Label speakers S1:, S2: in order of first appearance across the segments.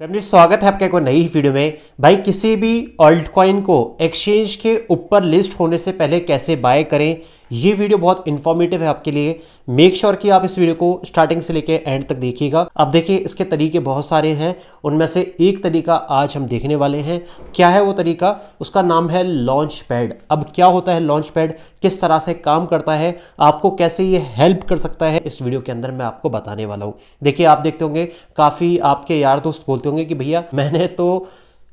S1: family स्वागत है आपका एक नई वीडियो में भाई किसी भी ऑल्ट कॉइन को एक्सचेंज के ऊपर लिस्ट होने से पहले कैसे बाय करें ये वीडियो बहुत इन्फॉर्मेटिव है आपके लिए मेक श्योर sure कि आप इस वीडियो को स्टार्टिंग से लेकर एंड तक देखिएगा अब देखिए इसके तरीके बहुत सारे हैं उनमें से एक तरीका आज हम देखने वाले हैं क्या है वो तरीका उसका नाम है लॉन्च पैड अब क्या होता है लॉन्च पैड किस तरह से काम करता है आपको कैसे ये हेल्प कर सकता है इस वीडियो के अंदर मैं आपको बताने वाला हूँ देखिए आप देखते होंगे काफ़ी आपके यार दोस्त बोलते होंगे कि भैया मैंने तो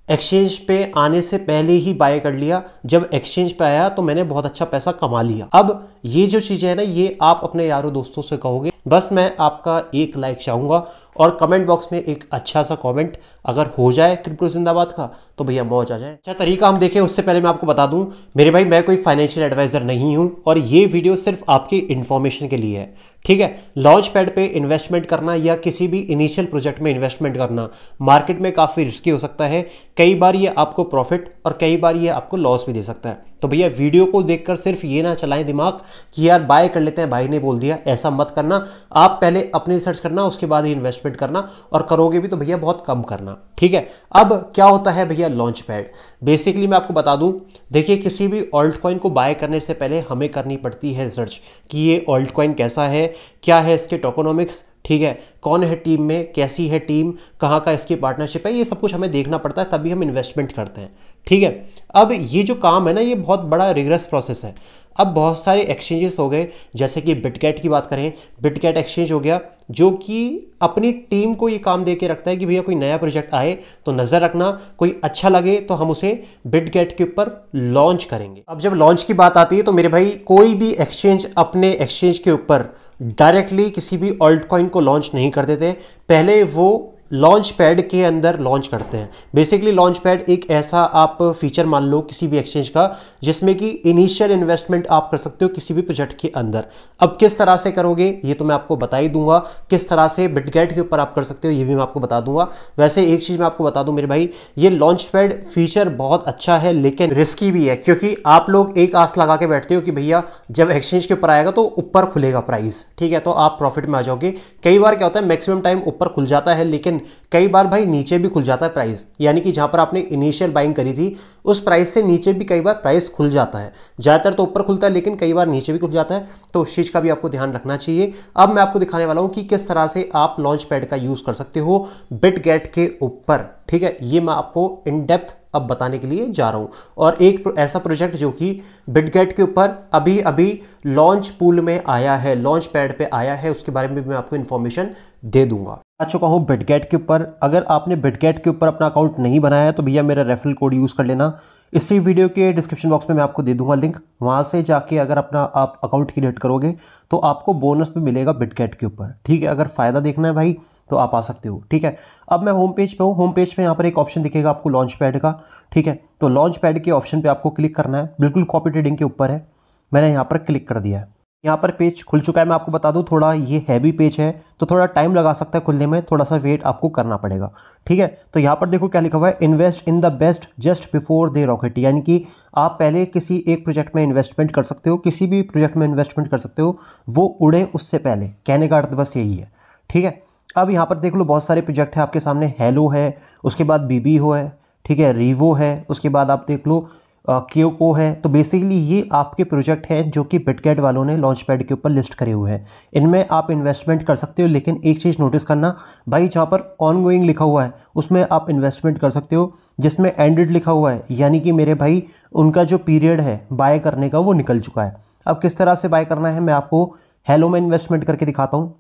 S1: एक्सचेंज पे आने से पहले ही बाय कर लिया जब एक्सचेंज पे आया तो मैंने बहुत अच्छा पैसा कमा लिया अब ये जो चीज़ें हैं ना ये आप अपने यारों दोस्तों से कहोगे बस मैं आपका एक लाइक चाहूँगा और कमेंट बॉक्स में एक अच्छा सा कमेंट अगर हो जाए क्रिप्टो जिंदाबाद का तो भैया मौज आ जाए अच्छा तरीका हम देखें उससे पहले मैं आपको बता दूं मेरे भाई मैं कोई फाइनेंशियल एडवाइजर नहीं हूं और ये वीडियो सिर्फ आपकी इन्फॉर्मेशन के लिए है ठीक है लॉन्च पैड पे इन्वेस्टमेंट करना या किसी भी इनिशियल प्रोजेक्ट में इन्वेस्टमेंट करना मार्केट में काफ़ी रिस्की हो सकता है कई बार ये आपको प्रॉफिट और कई बार ये आपको लॉस भी दे सकता है तो भैया वीडियो को देखकर सिर्फ ये ना चलाएं दिमाग कि यार बाय कर लेते हैं भाई ने बोल दिया ऐसा मत करना आप पहले अपनी रिसर्च करना उसके बाद ही इन्वेस्टमेंट करना और करोगे भी तो भैया बहुत कम करना ठीक है अब क्या होता है भैया लॉन्च पैड बेसिकली मैं आपको बता दूं देखिए किसी भी ऑल्ट कॉइन को बाय करने से पहले हमें करनी पड़ती है रिसर्च कि ये ऑल्ट कॉइन कैसा है क्या है इसके टोकोनॉमिक्स ठीक है कौन है टीम में कैसी है टीम कहाँ का इसकी पार्टनरशिप है ये सब कुछ हमें देखना पड़ता है तभी हम इन्वेस्टमेंट करते हैं ठीक है अब ये जो काम है ना ये बहुत बड़ा रिग्रेस प्रोसेस है अब बहुत सारे एक्सचेंजेस हो गए जैसे कि बिटकैट की बात करें बिटकैट एक्सचेंज हो गया जो कि अपनी टीम को ये काम दे के रखता है कि भैया कोई नया प्रोजेक्ट आए तो नज़र रखना कोई अच्छा लगे तो हम उसे बिटगेट के ऊपर लॉन्च करेंगे अब जब लॉन्च की बात आती है तो मेरे भाई कोई भी एक्सचेंज अपने एक्सचेंज के ऊपर डायरेक्टली किसी भी ऑल्ट कॉइन को लॉन्च नहीं कर देते पहले वो लॉन्च पैड के अंदर लॉन्च करते हैं बेसिकली लॉन्च पैड एक ऐसा आप फीचर मान लो किसी भी एक्सचेंज का जिसमें कि इनिशियल इन्वेस्टमेंट आप कर सकते हो किसी भी प्रोजेक्ट के अंदर अब किस तरह से करोगे ये तो मैं आपको बता ही दूंगा किस तरह से बिटगेट के ऊपर आप कर सकते हो ये भी मैं आपको बता दूंगा वैसे एक चीज़ मैं आपको बता दूं मेरे भाई ये लॉन्च पैड फीचर बहुत अच्छा है लेकिन रिस्की भी है क्योंकि आप लोग एक आस लगा के बैठते हो कि भैया जब एक्सचेंज के ऊपर आएगा तो ऊपर खुलेगा प्राइस ठीक है तो आप प्रॉफिट में आ जाओगे कई बार क्या होता है मैक्सिमम टाइम ऊपर खुल जाता है लेकिन कई बार भाई नीचे भी खुल जाता है प्राइस यानी कि जहाँ पर आपने इनिशियल बाइंग करी थी उस प्राइस से नीचे भी कई बार प्राइस खुल जाता है ज़्यादातर तो ऊपर खुलता है लेकिन कई बार नीचे भी खुल जाता है तो उस चीज़ का भी आपको ध्यान रखना चाहिए अब मैं आपको दिखाने वाला हूँ कि किस तरह से आप लॉन्च पैड का यूज़ कर सकते हो बिट गेट के ऊपर ठीक है ये मैं आपको इनडेप्थ अब बताने के लिए जा रहा हूं और एक ऐसा प्रोजेक्ट जो कि बिटगेट के ऊपर अभी अभी लॉन्च पूल में आया है लॉन्च पैड पे आया है उसके बारे में मैं आपको इन्फॉर्मेशन दे दूंगा आ चुका हूं बिटगेट के ऊपर अगर आपने बिटगेट के ऊपर अपना अकाउंट नहीं बनाया तो भैया मेरा रेफरल कोड यूज़ कर लेना इसी वीडियो के डिस्क्रिप्शन बॉक्स में मैं आपको दे दूंगा लिंक वहाँ से जाके अगर अपना आप अकाउंट क्रिएट करोगे तो आपको बोनस भी मिलेगा बिटकेट के ऊपर ठीक है अगर फ़ायदा देखना है भाई तो आप आ सकते हो ठीक है अब मैं होम पेज पे हूँ होम पेज पे यहाँ पर एक ऑप्शन दिखेगा आपको लॉन्च पैड का ठीक है तो लॉन्च पैड के ऑप्शन पर आपको क्लिक करना है बिल्कुल कॉपी ट्रेडिंग के ऊपर है मैंने यहाँ पर क्लिक कर दिया है यहाँ पर पेज खुल चुका है मैं आपको बता दूँ थोड़ा ये हैवी पेज है तो थोड़ा टाइम लगा सकता है खुलने में थोड़ा सा वेट आपको करना पड़ेगा ठीक है तो यहाँ पर देखो क्या लिखा हुआ है invest in the best just before they rocket यानी कि आप पहले किसी एक प्रोजेक्ट में इन्वेस्टमेंट कर सकते हो किसी भी प्रोजेक्ट में इन्वेस्टमेंट कर सकते हो वो उड़े उससे पहले कहने का अर्थ बस यही है ठीक है अब यहाँ पर देख लो बहुत सारे प्रोजेक्ट हैं आपके सामने हेलो है उसके बाद बीबी हो है ठीक है रीवो है उसके बाद आप देख लो क्यू ओ है तो बेसिकली ये आपके प्रोजेक्ट हैं जो कि बिटकेट वालों ने लॉन्च पैड के ऊपर लिस्ट करे हुए हैं इनमें आप इन्वेस्टमेंट कर सकते हो लेकिन एक चीज़ नोटिस करना भाई जहाँ पर ऑनगोइंग लिखा हुआ है उसमें आप इन्वेस्टमेंट कर सकते हो जिसमें एंडेड लिखा हुआ है यानी कि मेरे भाई उनका जो पीरियड है बाय करने का वो निकल चुका है अब किस तरह से बाय करना है मैं आपको हेलो में इन्वेस्टमेंट करके दिखाता हूँ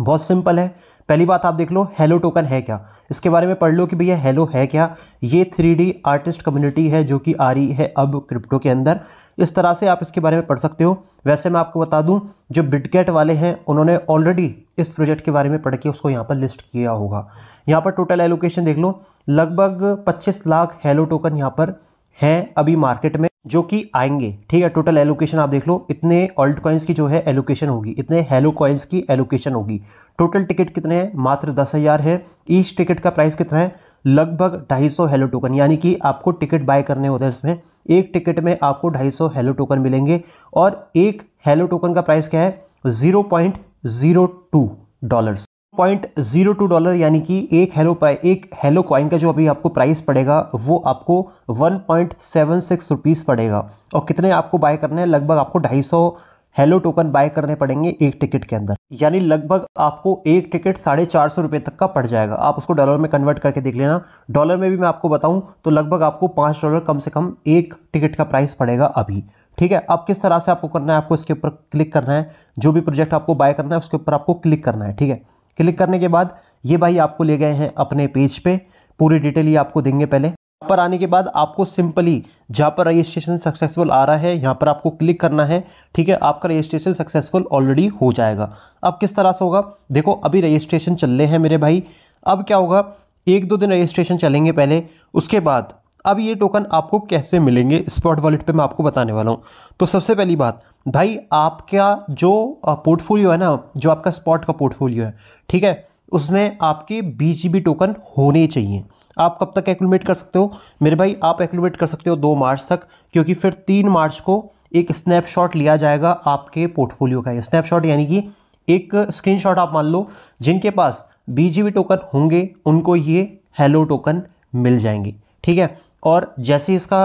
S1: बहुत सिंपल है पहली बात आप देख लो हेलो टोकन है क्या इसके बारे में पढ़ लो कि भैया हेलो है क्या ये थ्री आर्टिस्ट कम्युनिटी है जो कि आ रही है अब क्रिप्टो के अंदर इस तरह से आप इसके बारे में पढ़ सकते हो वैसे मैं आपको बता दूं जो बिटगेट वाले हैं उन्होंने ऑलरेडी इस प्रोजेक्ट के बारे में पढ़ के उसको यहाँ पर लिस्ट किया होगा यहाँ पर टोटल एलोकेशन देख लो लगभग पच्चीस लाख हेलो टोकन यहाँ पर हैं अभी मार्केट में जो कि आएंगे ठीक है टोटल एलोकेशन आप देख लो इतने ऑल्ट कॉइन्स की जो है एलोकेशन होगी इतने हेलो कॉइन्स की एलोकेशन होगी टोटल टिकट कितने हैं मात्र दस हज़ार है ईच टिकट का प्राइस कितना है लगभग ढाई सौ हेलो टोकन यानी कि आपको टिकट बाय करने होते हैं इसमें एक टिकट में आपको ढाई सौ हेलो टोकन मिलेंगे और एक हेलो टोकन का प्राइस क्या है zero point zero two dollars point zero two dollar यानी कि एक हेलो प्राइ एक हेलो कॉइन का जो अभी आपको प्राइस पड़ेगा वो आपको one point seven six rupees पड़ेगा और कितने आपको बाय करने हैं लगभग आपको ढाई सौ हेलो टोकन बाय करने पड़ेंगे एक टिकट के अंदर यानी लगभग आपको एक टिकट साढ़े चार सौ रुपये तक का पड़ जाएगा आप उसको डॉलर में कन्वर्ट करके देख लेना डॉलर में भी मैं आपको बताऊं तो लगभग आपको पाँच डॉलर कम से कम एक टिकट का प्राइस पड़ेगा अभी ठीक है अब किस तरह से आपको करना है आपको इसके ऊपर क्लिक करना है जो भी प्रोजेक्ट आपको बाय करना है उसके ऊपर आपको क्लिक करना है ठीक है क्लिक करने के बाद ये भाई आपको ले गए हैं अपने पेज पे पूरी डिटेल ये आपको देंगे पहले यहाँ पर आने के बाद आपको सिंपली जहाँ पर रजिस्ट्रेशन सक्सेसफुल आ रहा है यहाँ पर आपको क्लिक करना है ठीक है आपका रजिस्ट्रेशन सक्सेसफुल ऑलरेडी हो जाएगा अब किस तरह से होगा देखो अभी रजिस्ट्रेशन चल रहे हैं मेरे भाई अब क्या होगा एक दो दिन रजिस्ट्रेशन चलेंगे पहले उसके बाद अब ये टोकन आपको कैसे मिलेंगे स्पॉट वॉलेट पे मैं आपको बताने वाला हूँ तो सबसे पहली बात भाई आपका जो पोर्टफोलियो है ना जो आपका स्पॉट का पोर्टफोलियो है ठीक है उसमें आपके बीस जी टोकन होने चाहिए आप कब तक एक्लोमेट कर सकते हो मेरे भाई आप एक्लोमेट कर सकते हो दो मार्च तक क्योंकि फिर तीन मार्च को एक स्नैपशॉट लिया जाएगा आपके पोर्टफोलियो का स्नैपशॉट यानी कि एक स्क्रीनशॉट आप मान लो जिनके पास बी टोकन होंगे उनको ये हेलो टोकन मिल जाएंगे ठीक है और जैसे इसका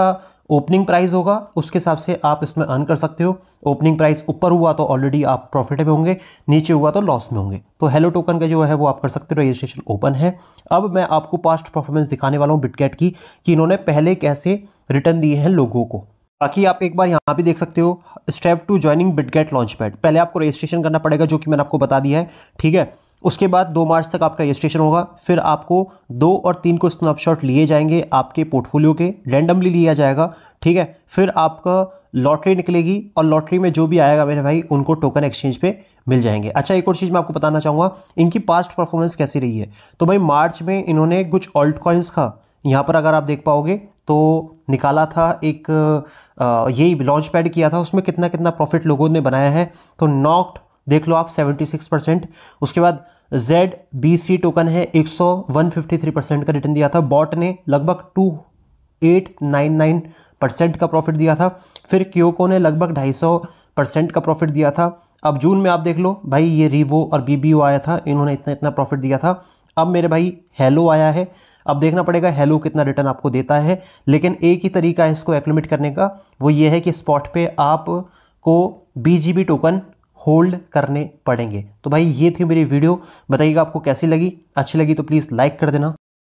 S1: ओपनिंग प्राइस होगा उसके हिसाब से आप इसमें अर्न कर सकते हो ओपनिंग प्राइस ऊपर हुआ तो ऑलरेडी आप प्रॉफिट में होंगे नीचे हुआ तो लॉस में होंगे तो हेलो टोकन का जो है वो आप कर सकते हो रजिस्ट्रेशन ओपन है अब मैं आपको पास्ट परफॉर्मेंस दिखाने वाला हूँ बिटकेट की कि इन्होंने पहले कैसे रिटर्न दिए हैं लोगों को बाकी आप एक बार यहाँ भी देख सकते हो step two joining Bitget launch pad पहले आपको रजिस्ट्रेशन करना पड़ेगा जो कि मैंने आपको बता दिया है ठीक है उसके बाद दो मार्च तक आपका रजिस्ट्रेशन होगा फिर आपको दो और तीन को स्नैपशॉट लिए जाएंगे आपके पोर्टफोलियो के रैंडमली लिया जाएगा ठीक है फिर आपका लॉटरी निकलेगी और लॉटरी में जो भी आएगा मेरे भाई उनको टोकन एक्सचेंज पे मिल जाएंगे अच्छा एक और चीज़ मैं आपको बताना चाहूँगा इनकी पास्ट परफॉर्मेंस कैसी रही है तो भाई मार्च में इन्होंने कुछ ऑल्ट कॉइन्स का यहाँ पर अगर आप देख पाओगे तो निकाला था एक यही लॉन्च पैड किया था उसमें कितना कितना प्रॉफिट लोगों ने बनाया है तो नॉक्ट देख लो आप 76 परसेंट उसके बाद जेड बी सी टोकन है एक सौ वन फिफ्टी थ्री परसेंट का रिटर्न दिया था बॉट ने लगभग two eight nine nine percent का प्रॉफिट दिया था फिर क्योको ने लगभग ढाई सौ परसेंट का प्रॉफिट दिया था अब जून में आप देख लो भाई ये रीवो और बी आया था इन्होंने इतना इतना प्रॉफिट दिया था अब मेरे भाई हेलो आया है अब देखना पड़ेगा हेलो कितना रिटर्न आपको देता है लेकिन एक ही तरीका है इसको एक्लोमिट करने का वो ये है कि स्पॉट पे आप को बी टोकन होल्ड करने पड़ेंगे तो भाई ये थी मेरी वीडियो बताइएगा आपको कैसी लगी अच्छी लगी तो प्लीज़ लाइक कर देना